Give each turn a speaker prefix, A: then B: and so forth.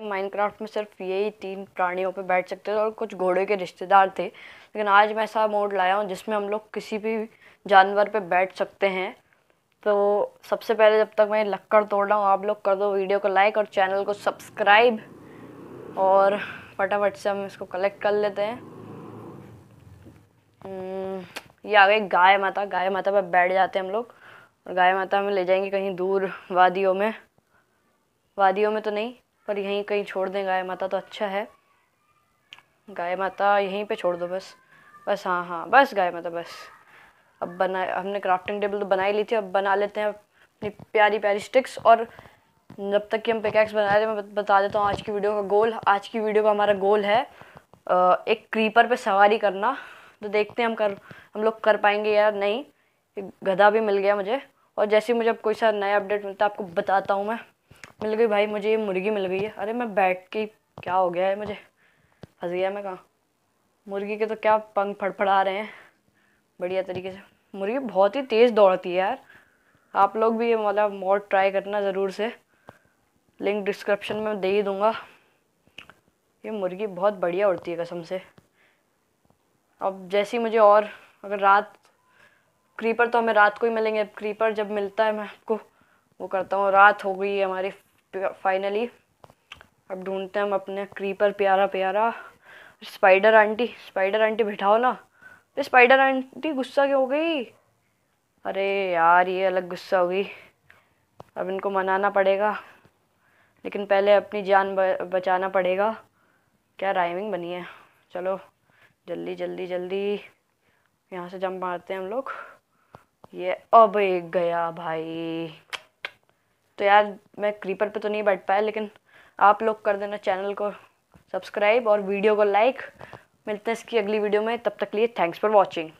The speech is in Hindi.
A: हम माइनक्राफ्ट में सिर्फ यही तीन प्राणियों पे बैठ सकते थे और कुछ घोड़े के रिश्तेदार थे लेकिन आज मैं ऐसा मोड लाया हूँ जिसमें हम लोग किसी भी जानवर पे बैठ सकते हैं तो सबसे पहले जब तक मैं लक्कड़ तोड़ रहा हूँ आप लोग कर दो वीडियो को लाइक और चैनल को सब्सक्राइब और फटाफट से हम इसको कलेक्ट कर लेते हैं हम्म, ये आ गई गाय माता गाय माता पर बैठ जाते हैं हम लोग और गाय माता हमें ले जाएंगे कहीं दूर वादियों में वादियों में तो नहीं पर यहीं कहीं छोड़ दें गाय माता तो अच्छा है गाय माता यहीं पे छोड़ दो बस बस हाँ हाँ बस गाय माता बस अब बना हमने क्राफ्टिंग टेबल तो बनाई ली थी अब बना लेते हैं अपनी प्यारी प्यारी स्टिक्स और जब तक कि हम पिकैक्स बना रहे मैं बता देता हूँ आज की वीडियो का गोल आज की वीडियो का हमारा गोल है एक क्रीपर पे सवारी करना तो देखते हैं हम कर हम लोग कर पाएंगे या नहीं गधा भी मिल गया मुझे और जैसे ही मुझे अब कोई सा नया अपडेट मिलता है आपको बताता हूँ मैं मिल गई भाई मुझे ये मुर्गी मिल गई है अरे मैं बैठ के क्या हो गया है मुझे फंस गया मैं कहाँ मुर्गी के तो क्या पंख फड़फड़ा रहे हैं बढ़िया तरीके से मुर्गी बहुत ही तेज़ दौड़ती है यार आप लोग भी ये मतलब मोड ट्राई करना ज़रूर से लिंक डिस्क्रिप्शन में दे ही दूँगा ये मुर्गी बहुत बढ़िया उड़ती है कसम से अब जैसी मुझे और अगर रात क्रीपर तो हमें रात को ही मिलेंगे क्रीपर जब मिलता है मैं आपको वो करता हूँ रात हो गई है हमारी फाइनली अब ढूंढते हैं हम अपने क्रीपर प्यारा प्यारा स्पाइडर आंटी स्पाइडर आंटी बिठाओ ना अरे स्पाइडर आंटी गुस्सा क्यों हो गई अरे यार ये अलग गुस्सा होगी अब इनको मनाना पड़ेगा लेकिन पहले अपनी जान बचाना पड़ेगा क्या राइमिंग बनी है चलो जल्दी जल्दी जल्दी यहाँ से जंप मारते हैं हम लोग ये अब एक गया भाई तो यार मैं क्रीपर पे तो नहीं बैठ पाया लेकिन आप लोग कर देना चैनल को सब्सक्राइब और वीडियो को लाइक मिलते हैं इसकी अगली वीडियो में तब तक लिए थैंक्स फॉर वॉचिंग